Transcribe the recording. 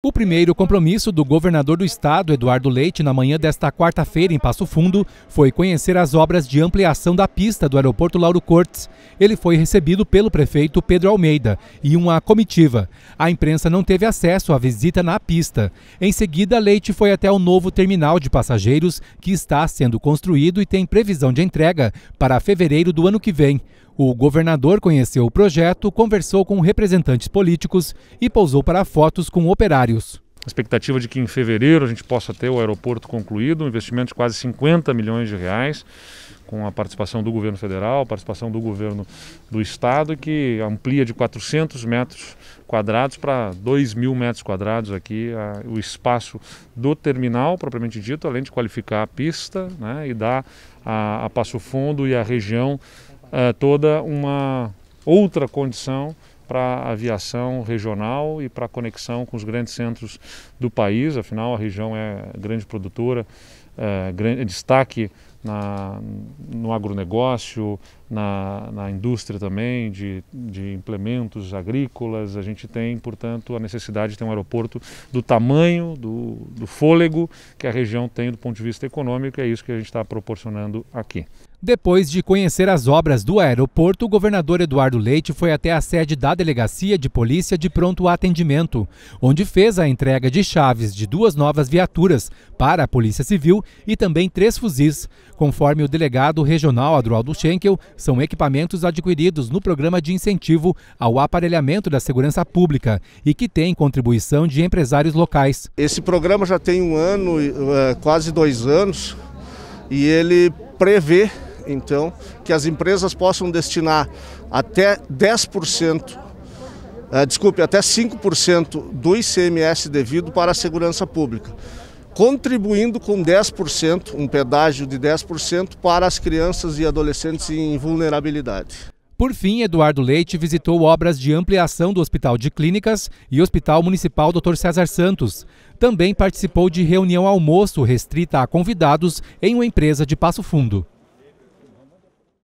O primeiro compromisso do governador do estado, Eduardo Leite, na manhã desta quarta-feira em Passo Fundo, foi conhecer as obras de ampliação da pista do aeroporto Lauro Cortes. Ele foi recebido pelo prefeito Pedro Almeida e uma comitiva. A imprensa não teve acesso à visita na pista. Em seguida, Leite foi até o novo terminal de passageiros, que está sendo construído e tem previsão de entrega para fevereiro do ano que vem. O governador conheceu o projeto, conversou com representantes políticos e pousou para fotos com operários. A expectativa de que em fevereiro a gente possa ter o aeroporto concluído, um investimento de quase 50 milhões de reais, com a participação do governo federal, participação do governo do estado, que amplia de 400 metros quadrados para 2 mil metros quadrados aqui a, o espaço do terminal, propriamente dito, além de qualificar a pista né, e dar a, a Passo Fundo e a região eh, toda uma outra condição para a aviação regional e para a conexão com os grandes centros do país. Afinal, a região é grande produtora, eh, é, grande, destaque na, no agronegócio, na, na indústria também, de, de, implementos agrícolas. A gente tem, portanto, a necessidade de ter um aeroporto do tamanho, do, do fôlego que a região tem do ponto de vista econômico, e é isso que a gente está proporcionando aqui. Depois de conhecer as obras do aeroporto, o governador Eduardo Leite foi até a sede da Delegacia de Polícia de Pronto Atendimento, onde fez a entrega de chaves de duas novas viaturas para a Polícia Civil e também três fuzis. Conforme o delegado regional Adroaldo Schenkel, são equipamentos adquiridos no programa de incentivo ao aparelhamento da segurança pública e que tem contribuição de empresários locais. Esse programa já tem um ano, eh, quase dois anos, e ele prevê então, que as empresas possam destinar até 10%, eh, desculpe, até 5% do ICMS devido para a segurança pública, contribuindo com 10%, um pedágio de 10% para as crianças e adolescentes em vulnerabilidade. Por fim, Eduardo Leite visitou obras de ampliação do Hospital de Clínicas e Hospital Municipal Dr. César Santos. Também participou de reunião almoço restrita a convidados em uma empresa de Passo Fundo.